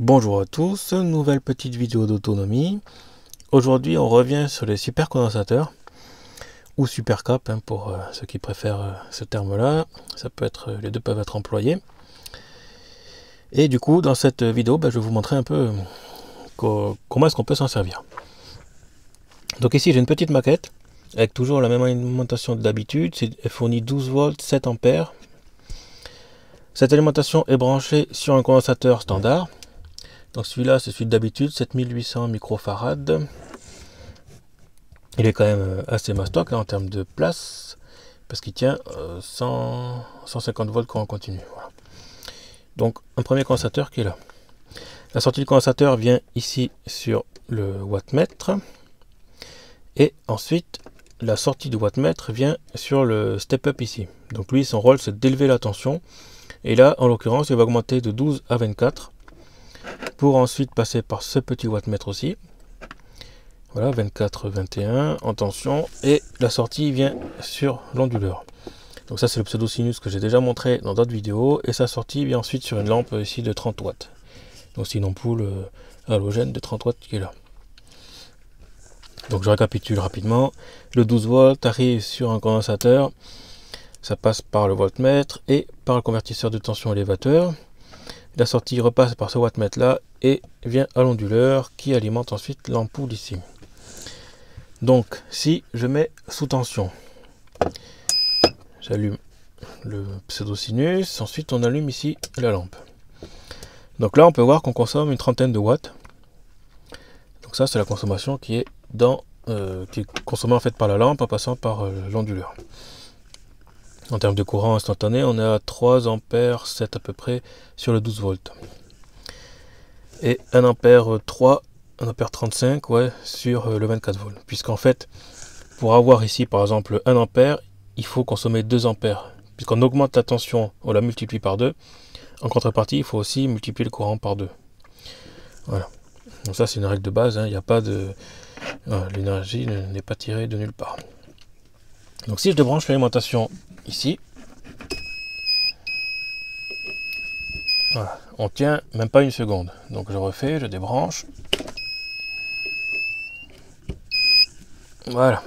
Bonjour à tous, nouvelle petite vidéo d'autonomie. Aujourd'hui on revient sur les supercondensateurs ou supercap hein, pour euh, ceux qui préfèrent euh, ce terme là. Ça peut être, euh, les deux peuvent être employés. Et du coup dans cette vidéo bah, je vais vous montrer un peu comment est-ce qu'on peut s'en servir. Donc ici j'ai une petite maquette avec toujours la même alimentation d'habitude. Elle fournit 12 volts, 7 ampères. Cette alimentation est branchée sur un condensateur standard donc celui-là, c'est celui d'habitude, 7800 microfarades. Il est quand même euh, assez mastoc hein, en termes de place, parce qu'il tient 150 euh, volts quand on continue. Donc un premier condensateur qui est là. La sortie du condensateur vient ici sur le wattmètre. Et ensuite, la sortie du wattmètre vient sur le step-up ici. Donc lui, son rôle, c'est d'élever la tension. Et là, en l'occurrence, il va augmenter de 12 à 24 pour ensuite passer par ce petit wattmètre aussi. Voilà, 24, 21 en tension et la sortie vient sur l'onduleur. Donc ça c'est le pseudo sinus que j'ai déjà montré dans d'autres vidéos et sa sortie vient ensuite sur une lampe ici de 30 watts. Donc sinon une ampoule euh, halogène de 30 watts qui est là. Donc je récapitule rapidement. Le 12 volts arrive sur un condensateur. Ça passe par le voltmètre et par le convertisseur de tension élévateur. La sortie repasse par ce wattmètre là et vient à l'onduleur qui alimente ensuite l'ampoule ici. Donc si je mets sous tension, j'allume le pseudo-sinus, ensuite on allume ici la lampe. Donc là on peut voir qu'on consomme une trentaine de watts. Donc ça c'est la consommation qui est dans euh, qui est consommée en fait par la lampe en passant par euh, l'onduleur. En termes de courant instantané, on est à 3 ampères 7 à peu près sur le 12 volts et 1 ampère 3 euh, 1 ampère 35 ouais sur euh, le 24 volts puisqu'en fait pour avoir ici par exemple 1 ampère il faut consommer 2 ampères puisqu'on augmente la tension on la multiplie par 2 en contrepartie il faut aussi multiplier le courant par 2 voilà donc ça c'est une règle de base hein. il n'y a pas de euh, l'énergie n'est pas tirée de nulle part donc si je débranche l'alimentation ici on tient même pas une seconde. Donc je refais, je débranche. Voilà.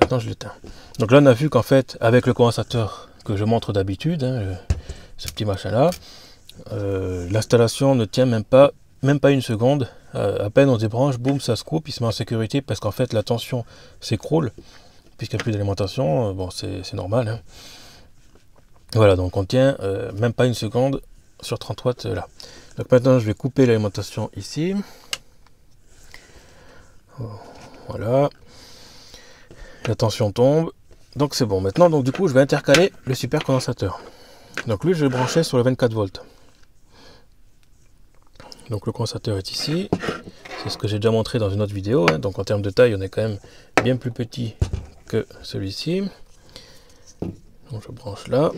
Maintenant je l'éteins. Donc là on a vu qu'en fait avec le condensateur que je montre d'habitude, hein, ce petit machin là, euh, l'installation ne tient même pas, même pas une seconde. Euh, à peine on débranche, boum, ça se coupe, il se met en sécurité parce qu'en fait la tension s'écroule puisqu'il n'y a plus d'alimentation. Euh, bon, c'est normal. Hein. Voilà, donc on tient euh, même pas une seconde sur 30 watts euh, là. Donc maintenant, je vais couper l'alimentation ici. Oh, voilà. La tension tombe. Donc c'est bon. Maintenant, donc du coup, je vais intercaler le super condensateur. Donc lui, je vais le brancher sur le 24 volts. Donc le condensateur est ici. C'est ce que j'ai déjà montré dans une autre vidéo. Hein. Donc en termes de taille, on est quand même bien plus petit que celui-ci je branche là.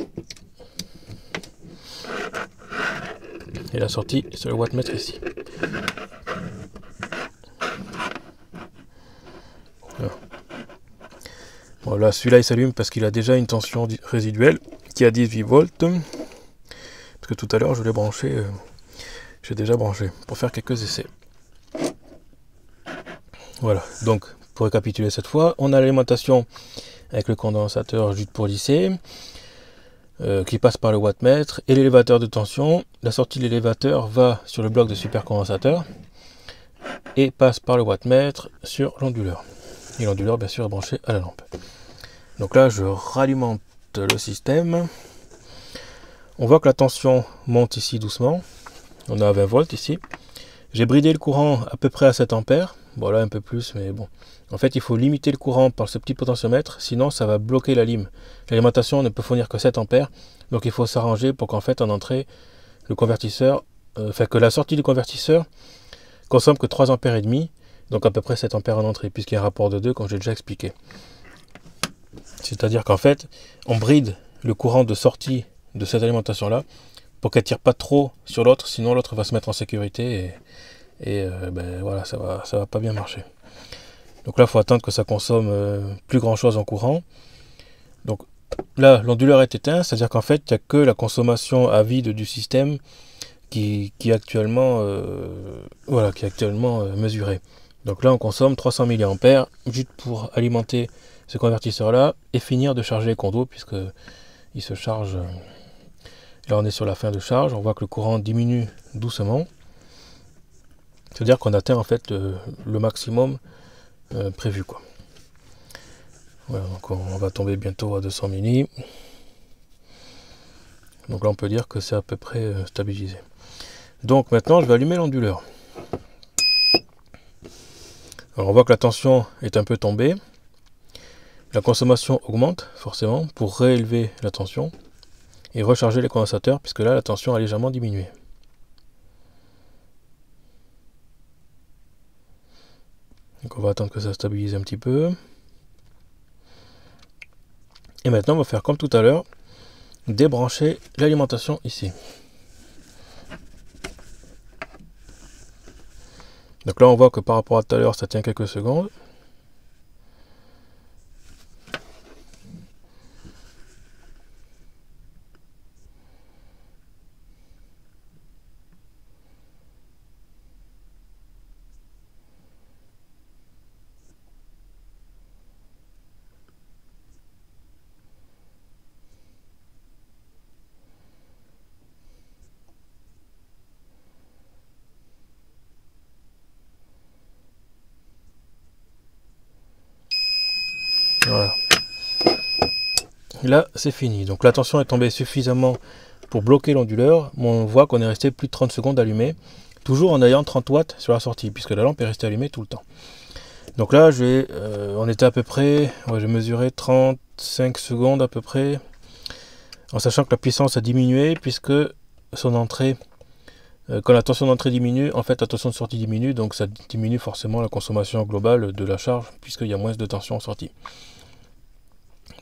Et la sortie c'est le wattmètre ici. Voilà, celui-là il s'allume parce qu'il a déjà une tension résiduelle qui est à 18 volts. Parce que tout à l'heure je l'ai branché, euh, j'ai déjà branché pour faire quelques essais. Voilà, donc pour récapituler cette fois, on a l'alimentation avec le condensateur juste pour lisser, euh, qui passe par le wattmètre et l'élévateur de tension. La sortie de l'élévateur va sur le bloc de supercondensateur et passe par le wattmètre sur l'onduleur. Et l'onduleur, bien sûr, est branché à la lampe. Donc là, je ralimente le système. On voit que la tension monte ici doucement. On a 20 volts ici. J'ai bridé le courant à peu près à 7 ampères voilà un peu plus, mais bon. En fait, il faut limiter le courant par ce petit potentiomètre, sinon ça va bloquer la lime. L'alimentation ne peut fournir que 7 ampères, donc il faut s'arranger pour qu'en fait, en entrée, le convertisseur, euh, enfin que la sortie du convertisseur consomme que 3 ampères et demi, donc à peu près 7 ampères en entrée, puisqu'il y a un rapport de 2, comme j'ai déjà expliqué. C'est-à-dire qu'en fait, on bride le courant de sortie de cette alimentation-là pour qu'elle tire pas trop sur l'autre, sinon l'autre va se mettre en sécurité et et euh, ben, voilà, ça va, ça va pas bien marcher. Donc là, il faut attendre que ça consomme euh, plus grand chose en courant. Donc là, l'onduleur est éteint, c'est-à-dire qu'en fait, il n'y a que la consommation à vide du système qui, est actuellement, euh, qui actuellement mesurée. Donc là, on consomme 300 mA juste pour alimenter ce convertisseur-là et finir de charger les condos puisque il se charge. Là, on est sur la fin de charge. On voit que le courant diminue doucement. C'est-à-dire qu'on atteint en fait le, maximum euh, prévu. Quoi. on, va tomber bientôt à 200 mini. Donc là on peut dire que c'est à peu près euh, stabilisé. Donc maintenant je vais allumer l'onduleur. Alors on voit que la tension est un peu tombée. La consommation augmente forcément pour réélever la tension et recharger les condensateurs puisque là la tension a légèrement diminué. Donc on va attendre que ça stabilise un petit peu. Et maintenant, on va faire comme tout à l'heure, débrancher l'alimentation ici. Donc là, on voit que par rapport à tout à l'heure, ça tient quelques secondes. là, c'est fini. Donc la tension est tombée suffisamment pour bloquer l'onduleur. On voit qu'on est resté plus de 30 secondes allumé, toujours en ayant 30 watts sur la sortie, puisque la lampe est restée allumée tout le temps. Donc là, euh, on était à peu près, j'ai mesuré 35 secondes à peu près, en sachant que la puissance a diminué, puisque son entrée, euh, quand la tension d'entrée diminue, en fait la tension de sortie diminue, donc ça diminue forcément la consommation globale de la charge, puisqu'il y a moins de tension en sortie.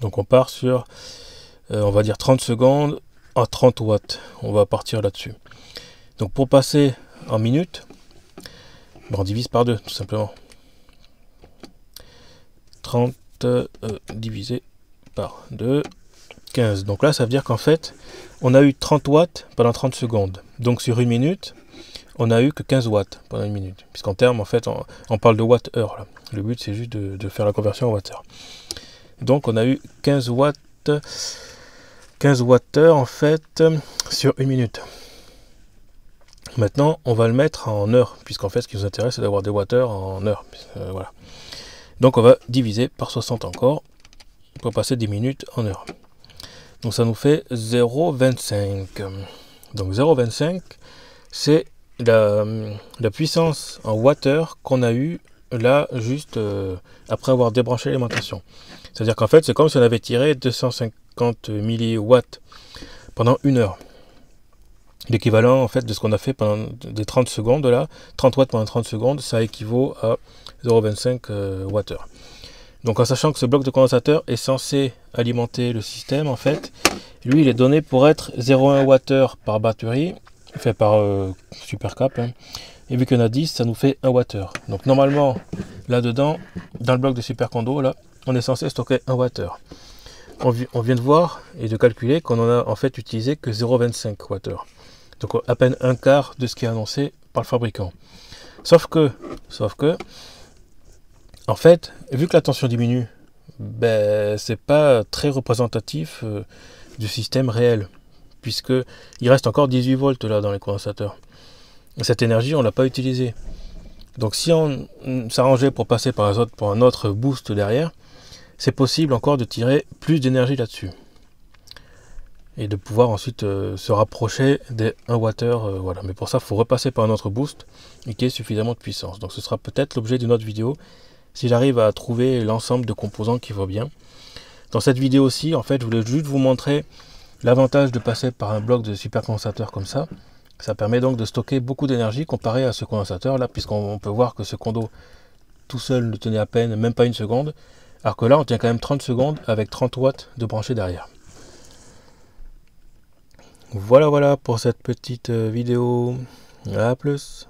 Donc on part sur, euh, on va dire 30 secondes à 30 watts. On va partir là-dessus. Donc pour passer en minutes, ben, on divise par 2 tout simplement. 30 euh, divisé par 2, 15. Donc là, ça veut dire qu'en fait, on a eu 30 watts pendant 30 secondes. Donc sur une minute, on n'a eu que 15 watts pendant une minute. Puisqu'en termes, en fait, on, parle de watt-heure. Le but, c'est juste de, de, faire la conversion en watt-heure. Donc on a eu 15 watts, 15 watts en fait sur une minute. Maintenant, on va le mettre en heure, puisqu'en fait, ce qui nous intéresse, c'est d'avoir des watts-heures en heure. Euh, voilà. Donc, on va diviser par 60 encore pour passer 10 minutes en heure. Donc, ça nous fait 0,25. Donc, 0,25, c'est la, la, puissance en watts qu'on a eu là, juste euh, après avoir débranché l'alimentation. C'est-à-dire qu'en fait, c'est comme si on avait tiré 250 mW pendant une heure. L'équivalent en fait de ce qu'on a fait pendant des 30 secondes là, 30 watts pendant 30 secondes, ça équivaut à 0,25 euh, Wh. Donc en sachant que ce bloc de condensateur est censé alimenter le système en fait, lui il est donné pour être 0,1 Wh par batterie, fait par euh, Supercap, hein. Et vu qu'il y en a 10, ça nous fait 1 Wh. Donc normalement, là-dedans, dans le bloc de supercondo, là, on est censé stocker 1 Wh. On, vient de voir et de calculer qu'on en a en fait utilisé que 0,25 Wh. Donc à peine un quart de ce qui est annoncé par le fabricant. Sauf que, sauf que, en fait, vu que la tension diminue, ben, c'est pas très représentatif euh, du système réel, puisque il reste encore 18 volts là dans les condensateurs cette énergie, on ne l'a pas utilisée. Donc si on s'arrangeait pour passer par un autre, pour un autre boost derrière, c'est possible encore de tirer plus d'énergie là-dessus. Et de pouvoir ensuite euh, se rapprocher des 1 euh, voilà. Mais pour ça, il faut repasser par un autre boost et qui ait suffisamment de puissance. Donc ce sera peut-être l'objet d'une autre vidéo si j'arrive à trouver l'ensemble de composants qui vont bien. Dans cette vidéo aussi, en fait, je voulais juste vous montrer l'avantage de passer par un bloc de supercondensateur comme ça. Ça permet donc de stocker beaucoup d'énergie comparé à ce condensateur là, puisqu'on peut voir que ce condo tout seul ne tenait à peine, même pas une seconde, alors que là on tient quand même 30 secondes avec 30 watts de branché derrière. Voilà voilà pour cette petite euh, vidéo. À plus